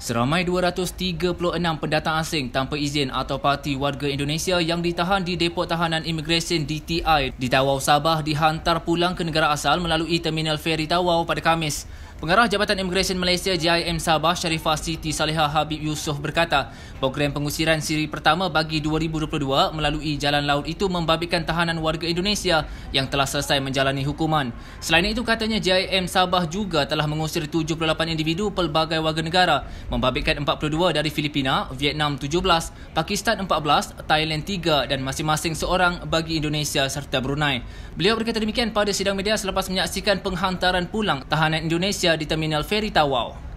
Seramai 236 pendatang asing tanpa izin atau parti warga Indonesia yang ditahan di Depot Tahanan imigresen DTI di Tawau Sabah dihantar pulang ke negara asal melalui terminal feri Tawau pada Khamis. Pengarah Jabatan Immigration Malaysia JIM Sabah Sharifah Siti Salihah Habib Yusof berkata, program pengusiran siri pertama bagi 2022 melalui jalan laut itu membabitkan tahanan warga Indonesia yang telah selesai menjalani hukuman. Selain itu katanya JIM Sabah juga telah mengusir 78 individu pelbagai warga negara, membabitkan 42 dari Filipina, Vietnam 17, Pakistan 14, Thailand 3 dan masing-masing seorang bagi Indonesia serta Brunei. Beliau berkata demikian pada sidang media selepas menyaksikan penghantaran pulang tahanan Indonesia di Terminal Ferry Tawau.